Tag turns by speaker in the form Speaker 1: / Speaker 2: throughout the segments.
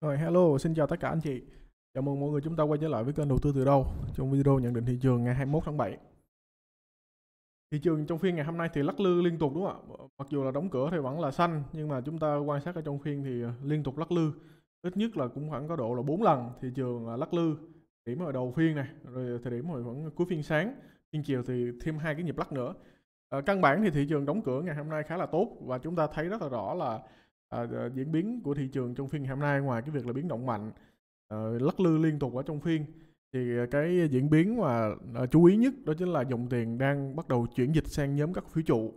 Speaker 1: Rồi hello, xin chào tất cả anh chị. Chào mừng mọi người chúng ta quay trở lại với kênh đầu tư từ đâu trong video nhận định thị trường ngày 21 tháng 7. Thị trường trong phiên ngày hôm nay thì lắc lư liên tục đúng không ạ? Ờ, mặc dù là đóng cửa thì vẫn là xanh nhưng mà chúng ta quan sát ở trong phiên thì ờ, liên tục lắc lư. Ít nhất là cũng khoảng có độ là 4 lần thị trường ờ, lắc lư. Điểm hồi đầu phiên này, rồi thời điểm hồi vẫn cuối phiên sáng, phiên chiều thì thêm hai cái nhịp lắc nữa. À, căn bản thì thị trường đóng cửa ngày hôm nay khá là tốt và chúng ta thấy rất là rõ là à, diễn biến của thị trường trong phiên ngày hôm nay ngoài cái việc là biến động mạnh à, lắc lư liên tục ở trong phiên thì cái diễn biến mà chú ý nhất đó chính là dòng tiền đang bắt đầu chuyển dịch sang nhóm các phiếu trụ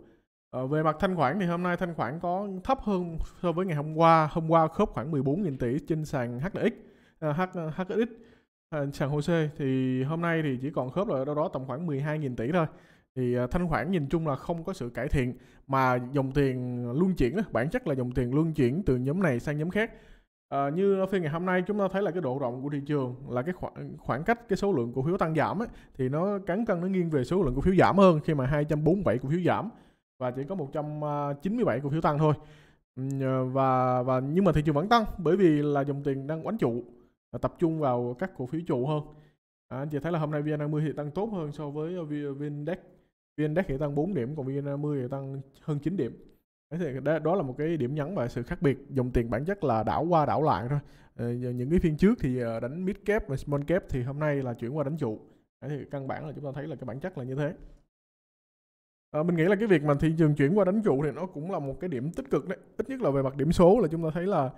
Speaker 1: à, về mặt thanh khoản thì hôm nay thanh khoản có thấp hơn so với ngày hôm qua hôm qua khớp khoảng 14.000 tỷ trên sàn HLX à, H, HLX à, sàn HOSE thì hôm nay thì chỉ còn khớp là đâu đó tầm khoảng 12.000 tỷ thôi thì à, thanh khoản nhìn chung là không có sự cải thiện mà dòng tiền luân chuyển đó, bản chất là dòng tiền luân chuyển từ nhóm này sang nhóm khác à, như phiên ngày hôm nay chúng ta thấy là cái độ rộng của thị trường là cái khoảng khoảng cách cái số lượng cổ phiếu tăng giảm ấy, thì nó cắn cân nó nghiêng về số lượng cổ phiếu giảm hơn khi mà 247 cổ phiếu giảm và chỉ có 197 cổ phiếu tăng thôi và và nhưng mà thị trường vẫn tăng bởi vì là dòng tiền đang quánh trụ và tập trung vào các cổ phiếu trụ hơn à, anh chị thấy là hôm nay VN50 thì tăng tốt hơn so với à, VN Index vn index thì tăng 4 điểm còn vn 50 thì tăng hơn 9 điểm thì đó là một cái điểm nhấn và sự khác biệt dòng tiền bản chất là đảo qua đảo lại thôi ờ, những cái phiên trước thì ờ, đánh mid cap và small cap thì hôm nay là chuyển qua đánh trụ thì căn bản là chúng ta thấy là cái bản chất là như thế à, mình nghĩ là cái việc mà thị trường chuyển qua đánh trụ thì nó cũng là một cái điểm tích cực đấy ít nhất là về mặt điểm số là chúng ta thấy là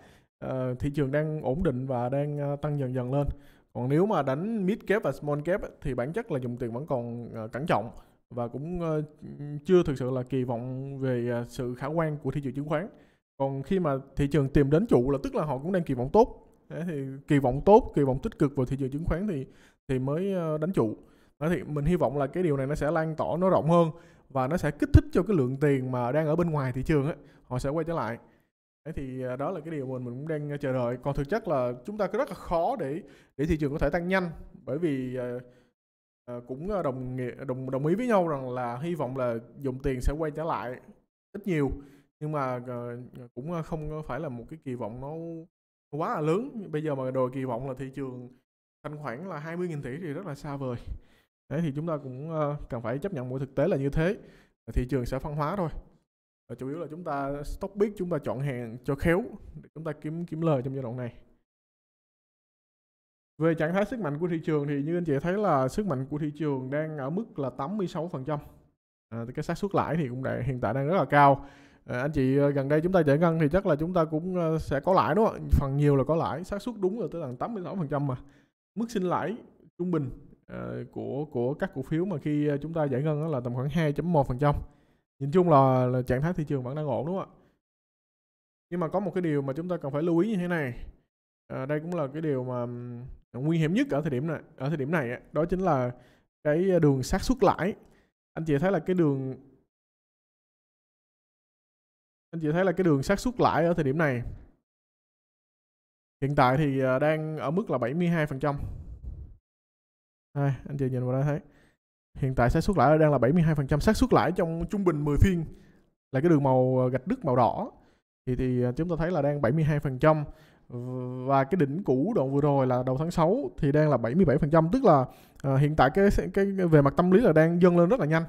Speaker 1: uh, thị trường đang ổn định và đang tăng dần dần lên còn nếu mà đánh mid cap và small cap thì bản chất là dòng tiền vẫn còn cẩn trọng và cũng ờ, chưa thực sự là kỳ vọng về ờ, sự khả quan của thị trường chứng khoán còn khi mà thị trường tìm đến chủ là tức là họ cũng đang kỳ vọng tốt thì kỳ vọng tốt kỳ vọng tích cực vào thị trường chứng khoán thì thì mới ờ, đánh chủ. thì mình hy vọng là cái điều này nó sẽ lan tỏa nó rộng hơn và nó sẽ kích thích cho cái lượng tiền mà đang ở bên ngoài thị trường ấy, họ sẽ quay trở lại thì đó là cái điều mình mình cũng đang chờ đợi còn thực chất là chúng ta rất là khó để để thị trường có thể tăng nhanh bởi vì Ờ, cũng ờ, đồng nghĩa đồng đồng ý với nhau rằng là hy vọng là dòng tiền sẽ quay trở lại ít nhiều nhưng mà ờ, cũng không phải là một cái kỳ vọng nó quá là lớn bây giờ mà đòi kỳ vọng là thị trường thanh khoản là 20.000 tỷ thì rất là xa vời đấy thì chúng ta cũng cần phải chấp nhận một thực tế là như thế thị trường sẽ phân hóa thôi và chủ yếu là chúng ta stop biết chúng ta chọn hàng cho khéo để chúng ta kiếm kiếm lời trong giai đoạn này về trạng thái sức mạnh của thị trường thì như anh chị thấy là sức mạnh của thị trường đang ở mức là 86%. À, cái xác suất lãi thì cũng đã, hiện tại đang rất là cao. À, anh chị ờ, gần đây chúng ta giải ngân thì chắc là chúng ta cũng ờ, sẽ có lãi đúng không? Phần nhiều là có lãi, xác suất đúng là tới tận 86% mà. Mức sinh lãi trung bình à, của của các cổ phiếu mà khi chúng ta giải ngân đó là tầm khoảng 2.1%. Nhìn chung là, là trạng thái thị trường vẫn đang ổn đúng không ạ? Nhưng mà có một cái điều mà chúng ta cần phải lưu ý như thế này. À, đây cũng là cái điều mà nguy hiểm nhất ở thời điểm này ở thời điểm này đó chính là cái ờ, đường xác suất lãi anh chị thấy là cái đường anh chị thấy là cái đường xác suất lãi ở thời điểm này hiện tại thì ờ, đang ở mức là 72 phần trăm đây anh chị nhìn vào đây thấy hiện tại xác suất lãi đang là 72 phần trăm xác suất lãi trong trung bình 10 phiên là cái đường màu ờ, gạch đứt màu đỏ thì thì chúng ta thấy là đang 72 phần trăm và cái đỉnh cũ đoạn vừa rồi là đầu tháng 6 thì đang là 77% tức là uh, hiện tại cái, cái về mặt tâm lý là đang dâng lên rất là nhanh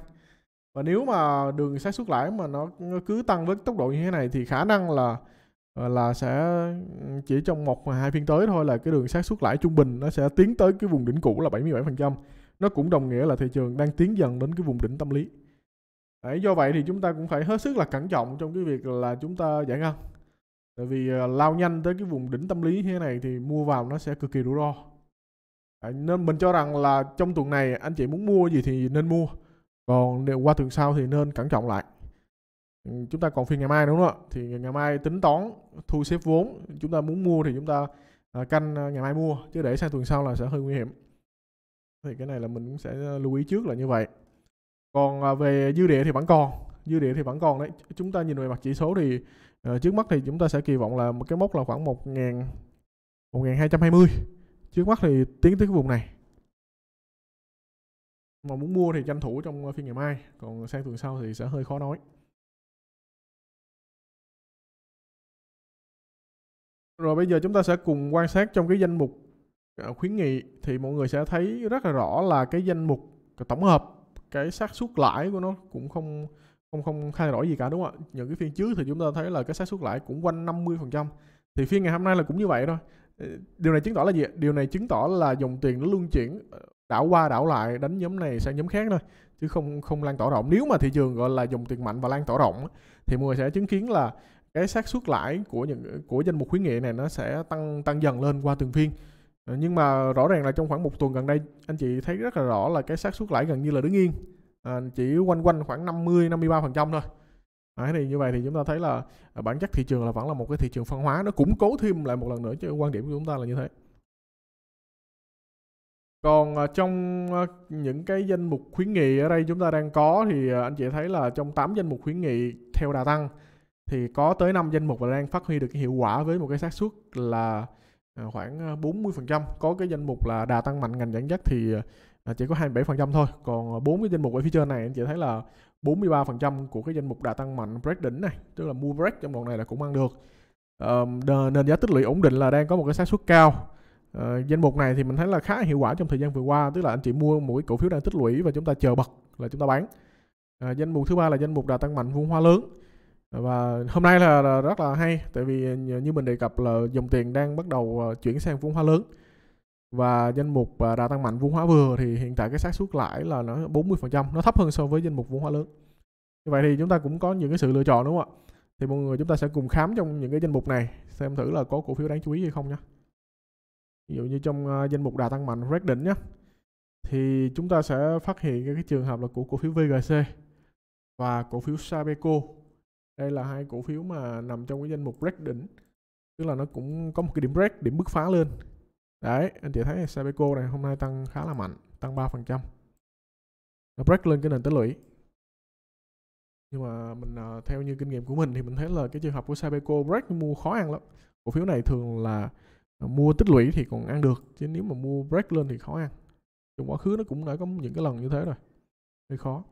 Speaker 1: và nếu mà đường xác suất lãi mà nó, nó cứ tăng với tốc độ như thế này thì khả năng là ờ, là sẽ ừ, chỉ trong một hai phiên tới thôi là cái đường xác suất lãi trung bình nó sẽ tiến tới cái vùng đỉnh cũ là 77%. Nó cũng đồng nghĩa là thị trường đang tiến dần đến cái vùng đỉnh tâm lý. Đấy, do vậy thì chúng ta cũng phải hết sức là cẩn trọng trong cái việc là chúng ta giải ngân tại vì à, lao nhanh tới cái vùng đỉnh tâm lý như thế này thì mua vào nó sẽ cực kỳ rủi ro nên mình cho rằng là trong tuần này anh chị muốn mua gì thì nên mua còn nếu qua tuần sau thì nên cẩn trọng lại ừ, chúng ta còn phiên ngày mai đúng không ạ thì ngày mai tính toán thu xếp vốn chúng ta muốn mua thì chúng ta à, canh à, ngày mai mua chứ để sang tuần sau là sẽ hơi nguy hiểm thì cái này là mình cũng sẽ lưu ý trước là như vậy còn về dư địa thì vẫn còn dư địa thì vẫn còn đấy chúng ta nhìn về mặt chỉ số thì à, trước mắt thì chúng ta sẽ kỳ vọng là một cái mốc là khoảng 1 1220 trước mắt thì tiến tới cái vùng này mà muốn mua thì tranh thủ trong ờ, phiên ngày mai còn sang tuần sau thì sẽ hơi khó nói rồi bây giờ chúng ta sẽ cùng quan sát trong cái danh mục ờ, khuyến nghị thì mọi người sẽ thấy rất là rõ là cái danh mục tổng hợp cái xác suất lãi của nó cũng không không không thay đổi gì cả đúng không ạ những cái phiên trước thì chúng ta thấy là cái xác suất lãi cũng quanh 50 phần trăm thì phiên ngày hôm nay là cũng như vậy thôi ờ, điều này chứng tỏ là gì điều này chứng tỏ là dòng tiền nó luân chuyển ờ, đảo qua đảo lại đánh nhóm này sang nhóm khác thôi chứ không không lan tỏa rộng nếu mà thị trường gọi là dòng tiền mạnh và lan tỏa rộng thì mọi người sẽ chứng kiến là cái xác suất lãi của những của danh mục khuyến nghị này nó sẽ tăng tăng dần lên qua từng phiên ờ, nhưng mà rõ ràng là trong khoảng một tuần gần đây anh chị thấy rất là rõ là cái xác suất lãi gần như là đứng yên Ờ, chỉ quanh quanh khoảng 50 53% thôi Đấy, thì như vậy thì chúng ta thấy là à, bản chất thị trường là vẫn là một cái thị trường phân hóa nó củng cố thêm lại một lần nữa chứ quan điểm của chúng ta là như thế còn à, trong à, những cái danh mục khuyến nghị ở đây chúng ta đang có thì anh chị thấy là trong 8 danh mục khuyến nghị theo đà tăng thì có tới 5 danh mục là đang phát huy được cái hiệu quả với một cái xác suất là khoảng 40%. Có cái danh mục là đà tăng mạnh ngành dẫn dắt thì chỉ có 27% thôi còn ờ, bốn cái danh mục ở phía trên này anh chị thấy là 43% của cái danh mục đã tăng mạnh break đỉnh này tức là mua break trong đoạn này là cũng ăn được à, nền giá tích lũy ổn định là đang có một cái xác suất cao à, danh mục này thì mình thấy là khá hiệu quả trong thời gian vừa qua tức là anh chị mua một cái cổ phiếu đang tích lũy và chúng ta chờ bật là chúng ta bán à, danh mục thứ ba là danh mục đã tăng mạnh vốn hóa lớn và hôm nay là, là rất là hay tại vì như mình đề cập là dòng tiền đang bắt đầu chuyển sang vốn hóa lớn và danh mục à, đa tăng mạnh vốn hóa vừa thì hiện tại cái xác suất lãi là nó 40% nó thấp hơn so với danh mục vốn hóa lớn như vậy thì chúng ta cũng có những cái sự lựa chọn đúng không ạ thì mọi người chúng ta sẽ cùng khám trong những cái danh mục này xem thử là có cổ phiếu đáng chú ý hay không nhé ví dụ như trong à, danh mục đà tăng mạnh Red đỉnh nhé thì chúng ta sẽ phát hiện cái, cái trường hợp là của cổ phiếu VGC và cổ phiếu Sabeco đây là hai cổ phiếu mà nằm trong cái danh mục Red đỉnh tức là nó cũng có một cái điểm break điểm bứt phá lên đấy anh chị thấy Sabeco này hôm nay tăng khá là mạnh tăng 3% nó break lên cái nền tích lũy nhưng mà mình à, theo như kinh nghiệm của mình thì mình thấy là cái trường hợp của Sabeco break mua khó ăn lắm cổ phiếu này thường là à, mua tích lũy thì còn ăn được chứ nếu mà mua break lên thì khó ăn trong quá khứ nó cũng đã có những cái lần như thế rồi hơi khó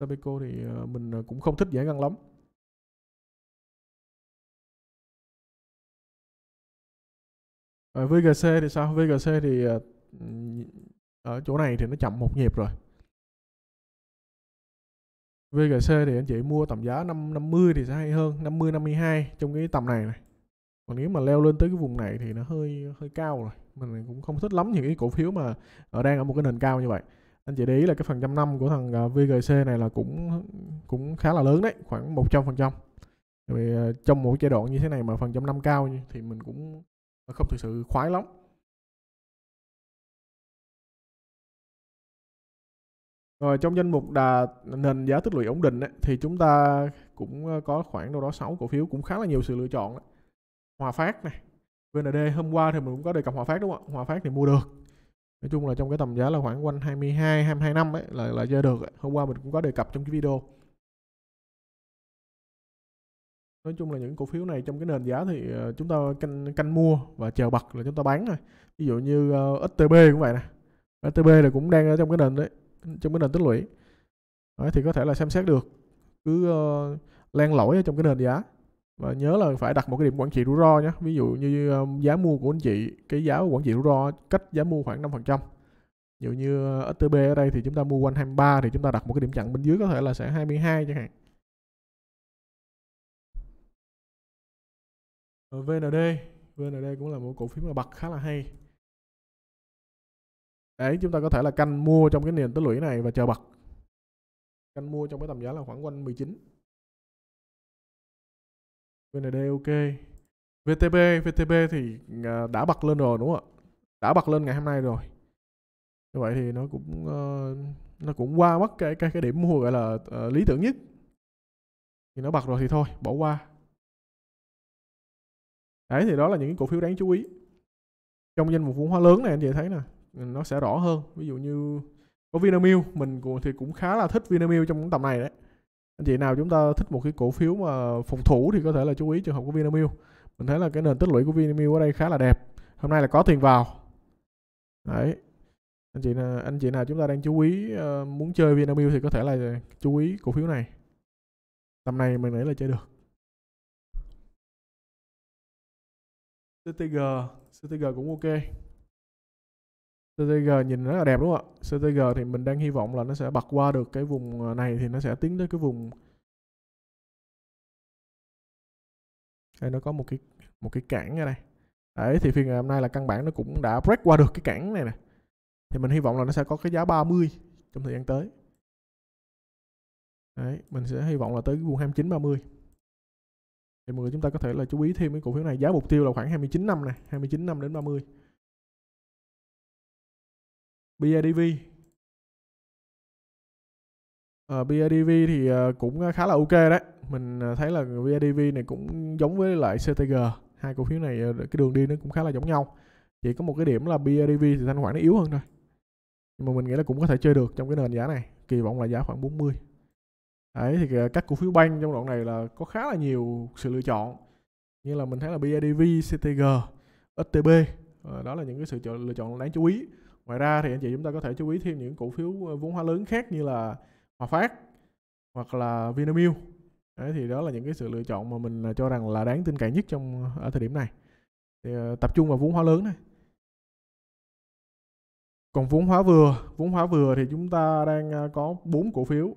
Speaker 1: Sabeco thì à, mình
Speaker 2: cũng không thích giải ngân lắm Ở VGC thì sao? VGC thì ờ,
Speaker 1: ở chỗ này thì nó chậm một nhịp rồi. VGC thì anh chị mua tầm giá 5, 50 thì sẽ hay hơn, 50 52 trong cái tầm này này. Còn nếu mà leo lên tới cái vùng này thì nó hơi hơi cao rồi. Mình cũng không thích lắm những cái cổ phiếu mà ở đang ở một cái nền cao như vậy. Anh chị để ý là cái phần trăm năm của thằng ờ, VGC này là cũng cũng khá là lớn đấy, khoảng 100%. Tại vì ờ, trong một cái giai đoạn như thế này mà phần trăm năm cao thì mình cũng nó không thực sự khoái lắm Rồi trong danh mục đà nền giá tích lũy ổn định ấy, thì chúng ta cũng ờ, có khoảng đâu đó 6 cổ phiếu cũng khá là nhiều sự lựa chọn. Ấy. Hòa Phát này, VND hôm qua thì mình cũng có đề cập Hòa Phát đúng không ạ? Hòa Phát thì mua được. Nói chung là trong cái tầm giá là khoảng quanh 22 22 năm ấy là là chơi được. Ấy. Hôm qua mình cũng có đề cập trong cái video. nói chung là những cổ phiếu này trong cái nền giá thì ờ, chúng ta canh canh mua và chờ bật là chúng ta bán rồi ví dụ như uh, ờ, STB cũng vậy nè STB là cũng đang ở trong cái nền đấy trong cái nền tích lũy đấy, thì có thể là xem xét được cứ uh, len lỏi ở trong cái nền giá và nhớ là phải đặt một cái điểm quản trị rủi ro nhé ví dụ như um, giá mua của anh chị cái giá của quản trị rủi ro cách giá mua khoảng 5% ví dụ như STB ở đây thì chúng ta mua quanh 23 thì chúng ta đặt một cái điểm chặn bên dưới có thể là sẽ 22 chẳng hạn VND VND cũng là một cổ phiếu mà bật khá là hay đấy chúng ta có thể là canh mua trong cái nền tích lũy này và chờ bật canh mua trong cái tầm giá là khoảng quanh 19 VND ok VTB VTB thì à, đã bật lên rồi đúng không ạ đã bật lên ngày hôm nay rồi như vậy thì nó cũng ờ, nó cũng qua mất cái cái cái điểm mua gọi là uh, lý tưởng nhất thì nó bật rồi thì thôi bỏ qua đấy thì đó là những cổ phiếu đáng chú ý trong danh mục vốn hóa lớn này anh chị thấy nè nó sẽ rõ hơn ví dụ như có Vinamilk mình cũng thì cũng khá là thích Vinamilk trong tầm này đấy anh chị nào chúng ta thích một cái cổ phiếu mà phòng thủ thì có thể là chú ý trường hợp của Vinamilk mình thấy là cái nền tích lũy của Vinamilk ở đây khá là đẹp hôm nay là có tiền vào đấy anh chị nào, anh chị nào chúng ta đang chú ý ờ, muốn chơi Vinamilk thì có thể là chú ý cổ phiếu này tầm này mình nghĩ là chơi được CTG CTG cũng ok CTG nhìn rất là đẹp đúng không ạ CTG thì mình đang hy vọng là nó sẽ bật qua được cái vùng ờ, này thì nó sẽ tiến tới cái vùng đây nó có một cái một cái cản ở đây đấy thì phiên ngày hôm nay là căn bản nó cũng đã break qua được cái cản này nè thì mình hy vọng là nó sẽ có cái giá 30 trong thời gian tới đấy mình sẽ hy vọng là tới cái vùng 29 30 thì mọi người chúng ta có thể là chú ý thêm cái cổ phiếu này giá mục tiêu là khoảng 29 năm này 29 năm đến 30 BIDV uh, ờ, BIDV thì ờ, cũng khá là ok đấy mình ờ, thấy là BIDV này cũng giống với lại CTG hai cổ phiếu này cái đường đi nó cũng khá là giống nhau chỉ có một cái điểm là BIDV thì thanh khoản nó yếu hơn thôi nhưng mà mình nghĩ là cũng có thể chơi được trong cái nền giá này kỳ vọng là giá khoảng 40 đấy thì ờ, các cổ phiếu banh trong đoạn này là có khá là nhiều sự lựa chọn như là mình thấy là BIDV, CTG, STB ờ, đó là những cái sự lựa chọn đáng chú ý ngoài ra thì anh chị chúng ta có thể chú ý thêm những cổ phiếu ờ, vốn hóa lớn khác như là Hòa Phát hoặc là Vinamilk Đấy, thì đó là những cái sự lựa chọn mà mình cho rằng là đáng tin cậy nhất trong ở thời điểm này thì, tập trung vào vốn hóa lớn này còn vốn hóa vừa vốn hóa vừa thì chúng ta đang có bốn cổ phiếu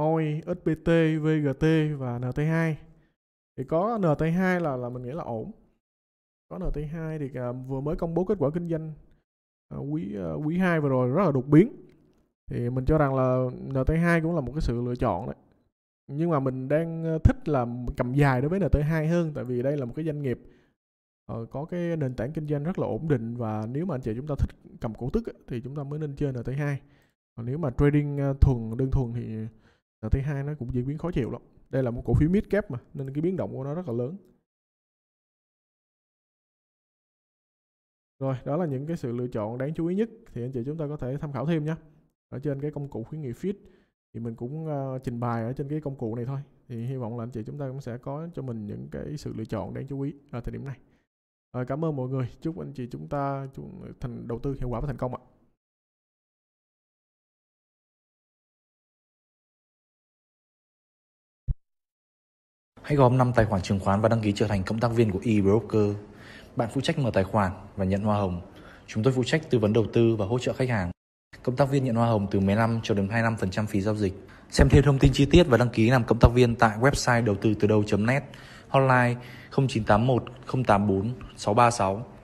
Speaker 1: OI, SPT, VGT và NT2 thì có NT2 là là mình nghĩ là ổn có NT2 thì à, vừa mới công bố kết quả kinh doanh à, quý à, quý 2 vừa rồi rất là đột biến thì mình cho rằng là NT2 cũng là một cái sự lựa chọn đấy nhưng mà mình đang thích là cầm dài đối với NT2 hơn tại vì đây là một cái doanh nghiệp ờ, có cái nền tảng kinh doanh rất là ổn định và nếu mà anh chị chúng ta thích cầm cổ tức thì chúng ta mới nên chơi NT2 còn nếu mà trading thuần đơn thuần thì và thứ hai nó cũng diễn biến khó chịu lắm. Đây là một cổ phiếu mid cap mà nên cái biến động của nó rất là lớn. Rồi, đó là những cái sự lựa chọn đáng chú ý nhất thì anh chị chúng ta có thể tham khảo thêm nhé. Ở trên cái công cụ khuyến nghị fit thì mình cũng uh, trình bày ở trên cái công cụ này thôi. Thì hy vọng là anh chị chúng ta cũng sẽ có cho mình những cái sự lựa chọn đáng chú ý ở thời điểm này. Rồi, cảm ơn mọi người, chúc anh chị chúng ta thành đầu tư hiệu quả và thành công ạ. Hãy gom 5 tài khoản chứng khoán và đăng ký trở thành cộng tác viên của eBroker. Bạn phụ trách mở tài khoản và nhận hoa hồng. Chúng tôi phụ trách tư vấn đầu tư và hỗ trợ khách hàng. Cộng tác viên nhận hoa hồng từ 15 cho đến 25% phí giao dịch. Xem thêm thông tin chi tiết và đăng ký làm cộng tác viên tại website đầu tư từ đầu net hotline 0981 084
Speaker 2: 636